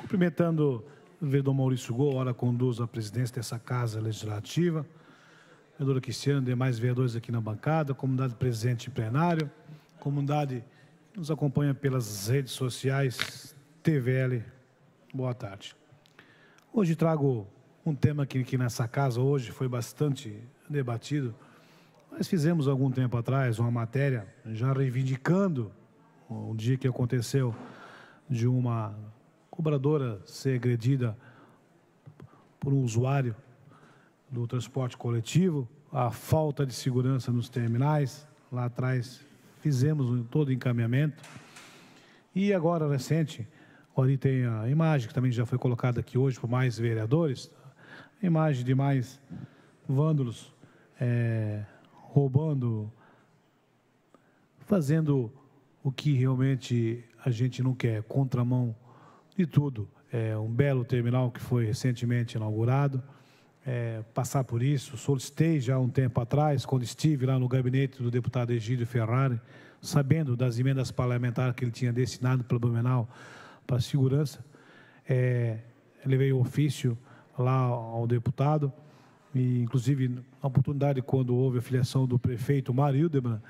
Cumprimentando o vereador Maurício Gol, ora conduz a presidência dessa Casa Legislativa, vereadora Cristiano, demais vereadores aqui na bancada, comunidade presente em plenário, comunidade que nos acompanha pelas redes sociais, TVL, boa tarde. Hoje trago um tema que, que nessa casa hoje foi bastante debatido, mas fizemos algum tempo atrás uma matéria já reivindicando um dia que aconteceu de uma cobradora ser agredida por um usuário do transporte coletivo, a falta de segurança nos terminais, lá atrás fizemos todo o encaminhamento. E agora, recente, ali tem a imagem que também já foi colocada aqui hoje por mais vereadores, imagem de mais vândalos é, roubando, fazendo o que realmente a gente não quer, contramão de tudo. É um belo terminal que foi recentemente inaugurado. É, passar por isso, solicitei já um tempo atrás, quando estive lá no gabinete do deputado Egídio Ferrari, sabendo das emendas parlamentares que ele tinha destinado para o Blumenau, para a segurança, é, levei o um ofício lá ao deputado, e inclusive na oportunidade quando houve a filiação do prefeito Hildebrand,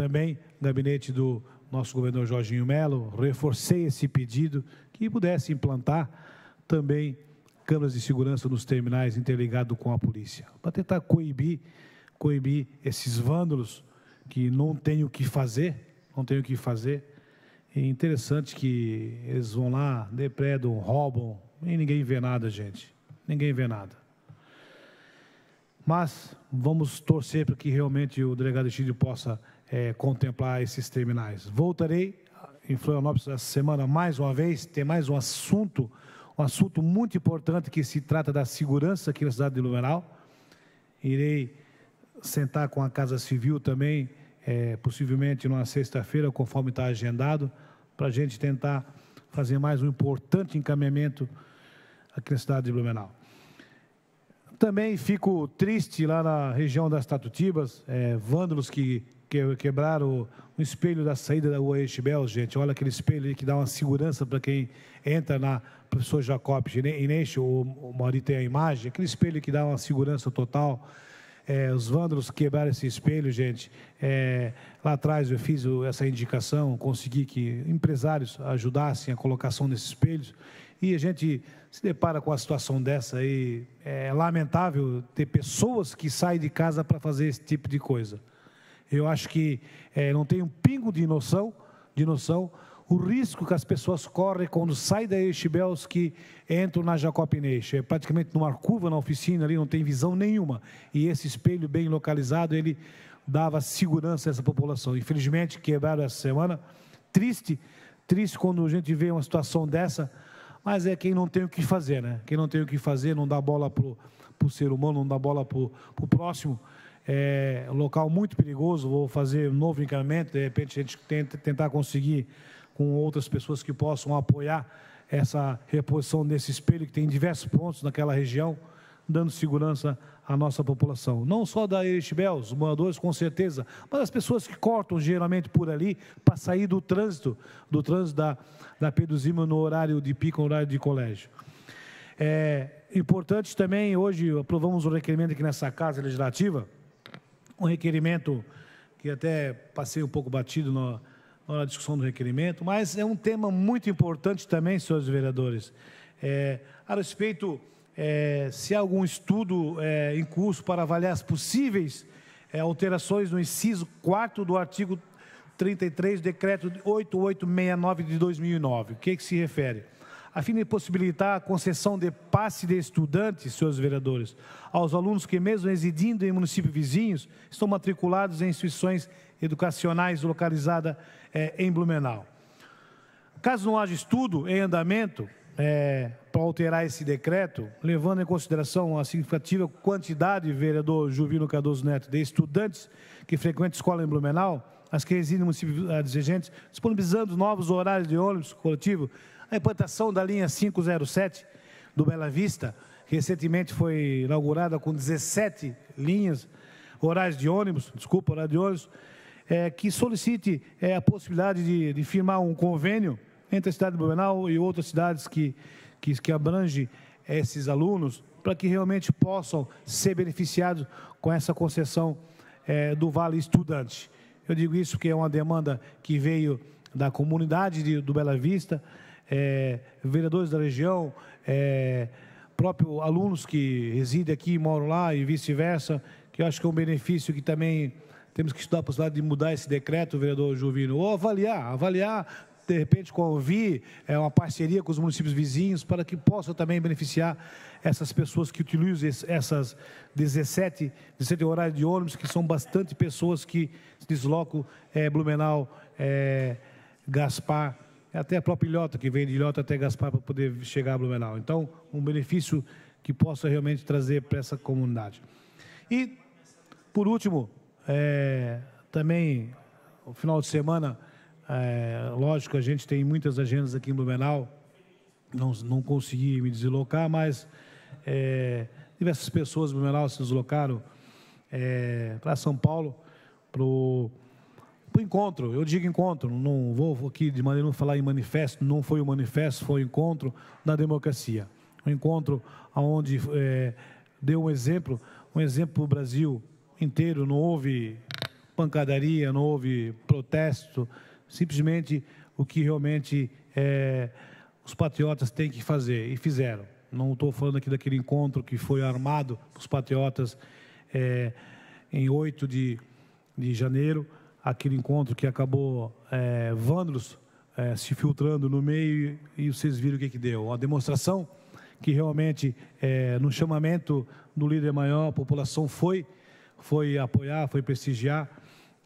também gabinete do nosso governador Jorginho Melo, reforcei esse pedido que pudesse implantar também câmeras de segurança nos terminais interligado com a polícia, para tentar coibir, coibir esses vândalos que não têm o que fazer, não têm o que fazer. É interessante que eles vão lá, depredam, roubam, e ninguém vê nada, gente. Ninguém vê nada. Mas vamos torcer para que realmente o delegado Egídio possa é, contemplar esses terminais. Voltarei em Florianópolis essa semana mais uma vez, tem mais um assunto, um assunto muito importante que se trata da segurança aqui na cidade de Lumeral. Irei sentar com a Casa Civil também, é, possivelmente numa sexta-feira, conforme está agendado, para a gente tentar fazer mais um importante encaminhamento aqui na cidade de Blumenau. Também fico triste lá na região das Tatutibas, é, vândalos que que, quebraram o, espelho da saída da rua Eixbel, gente. Olha aquele espelho que dá uma segurança para quem entra na professor Jacob Inês, o, o Mauri tem a imagem, aquele espelho que dá uma segurança total. É, os vândalos quebraram esse espelho, gente. É, lá atrás eu fiz essa indicação, consegui que empresários ajudassem a colocação desses espelhos. E a gente se depara com a situação dessa aí. É lamentável ter pessoas que saem de casa para fazer esse tipo de coisa. Eu acho que é, não tem um pingo de noção, de noção, o risco que as pessoas correm quando saem da Eixibels que entram na Jacopineixe. É praticamente numa curva na oficina ali, não tem visão nenhuma. E esse espelho bem localizado, ele dava segurança a essa população. Infelizmente, quebraram essa semana. Triste, triste quando a gente vê uma situação dessa, mas é quem não tem o que fazer, né? Quem não tem o que fazer, não dá bola para o ser humano, não dá bola para o próximo. É um local muito perigoso. Vou fazer um novo encaminhamento. De repente, a gente tenta, tentar conseguir com outras pessoas que possam apoiar essa reposição desse espelho que tem diversos pontos naquela região, dando segurança à nossa população. Não só da Erechibel, os moradores com certeza, mas as pessoas que cortam geralmente por ali para sair do trânsito, do trânsito da, da Pedro Zima no horário de pico, no horário de colégio. É importante também, hoje aprovamos um requerimento aqui nessa Casa Legislativa, um requerimento que até passei um pouco batido na, na discussão do requerimento, mas é um tema muito importante também, senhores vereadores, é, a respeito é, se há algum estudo é, em curso para avaliar as possíveis é, alterações no inciso 4 do artigo 33, decreto 8869 de 2009. O que, é que se refere? a fim de possibilitar a concessão de passe de estudantes, senhores vereadores, aos alunos que, mesmo residindo em municípios vizinhos, estão matriculados em instituições educacionais localizadas eh, em Blumenau. Caso não haja estudo em andamento, é, para alterar esse decreto, levando em consideração a significativa quantidade, vereador Juvino Cardoso Neto, de estudantes que frequentam escola em Blumenau, as que residem em municípios adjacentes, ah, disponibilizando novos horários de ônibus coletivo, a implantação da linha 507 do Bela Vista, recentemente foi inaugurada com 17 linhas, horários de ônibus, desculpa, horários de ônibus, é, que solicite é, a possibilidade de, de firmar um convênio entre a cidade de Blumenau e outras cidades que, que, que abrange esses alunos, para que realmente possam ser beneficiados com essa concessão é, do Vale Estudante. Eu digo isso porque é uma demanda que veio da comunidade de, do Bela Vista, é, vereadores da região, é, próprio alunos que residem aqui, moram lá e vice-versa, que eu acho que é um benefício que também temos que estudar a possibilidade de mudar esse decreto, vereador Juvino, ou avaliar, avaliar de repente, com a Ouvir, é uma parceria com os municípios vizinhos, para que possa também beneficiar essas pessoas que utilizam essas 17, 17 horários de ônibus, que são bastante pessoas que se deslocam é, Blumenau, é, Gaspar, é até a própria Ilhota, que vem de Ilhota até Gaspar para poder chegar a Blumenau. Então, um benefício que possa realmente trazer para essa comunidade. E, por último, é, também, o final de semana, é, lógico, a gente tem muitas agendas aqui em Blumenau, não, não consegui me deslocar, mas é, diversas pessoas em Blumenau se deslocaram é, para São Paulo para o encontro. Eu digo encontro, não vou aqui de maneira não falar em manifesto, não foi o um manifesto, foi o um encontro da democracia. Um encontro onde é, deu um exemplo, um exemplo para o Brasil inteiro, não houve pancadaria, não houve protesto, simplesmente o que realmente é, os patriotas têm que fazer e fizeram. Não estou falando aqui daquele encontro que foi armado os patriotas é, em 8 de, de janeiro, aquele encontro que acabou é, vândalos é, se filtrando no meio e, vocês viram o que, que deu. Uma demonstração que realmente, é, no chamamento do líder maior, a população foi, foi apoiar, foi prestigiar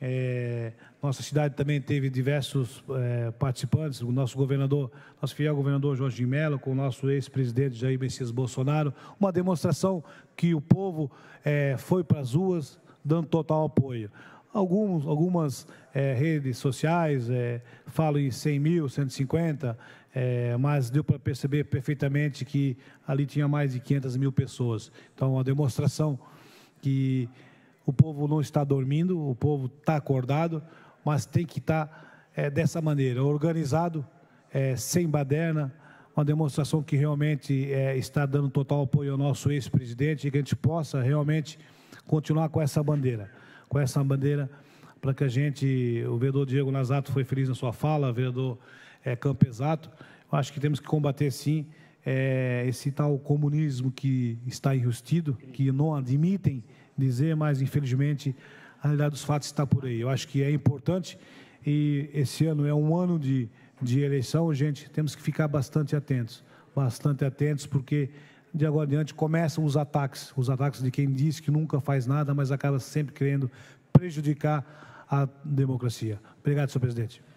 é, nossa cidade também teve diversos é, participantes, o nosso governador, nosso fiel governador Jorge de Mello, com o nosso ex-presidente Jair Messias Bolsonaro, uma demonstração que o povo é, foi para as ruas dando total apoio. Alguns, algumas é, redes sociais é, falam em 100 mil, 150, é, mas deu para perceber perfeitamente que ali tinha mais de 500 mil pessoas. Então, uma demonstração que o povo não está dormindo, o povo está acordado, mas tem que estar tá, é, dessa maneira, organizado, é, sem baderna, uma demonstração que realmente é, está dando total apoio ao nosso ex-presidente e que a gente possa realmente continuar com essa bandeira, com essa bandeira para que a gente, o vereador Diego Nazato foi feliz na sua fala, o vereador é, Campesato, eu acho que temos que combater sim é, esse tal comunismo que está enrustido, que não admitem dizer, mas infelizmente a realidade dos fatos está por aí. Eu acho que é importante e esse ano é um ano de, de eleição, gente, temos que ficar bastante atentos, bastante atentos, porque de agora em diante começam os ataques, os ataques de quem diz que nunca faz nada, mas acaba sempre querendo prejudicar a democracia. Obrigado, senhor presidente.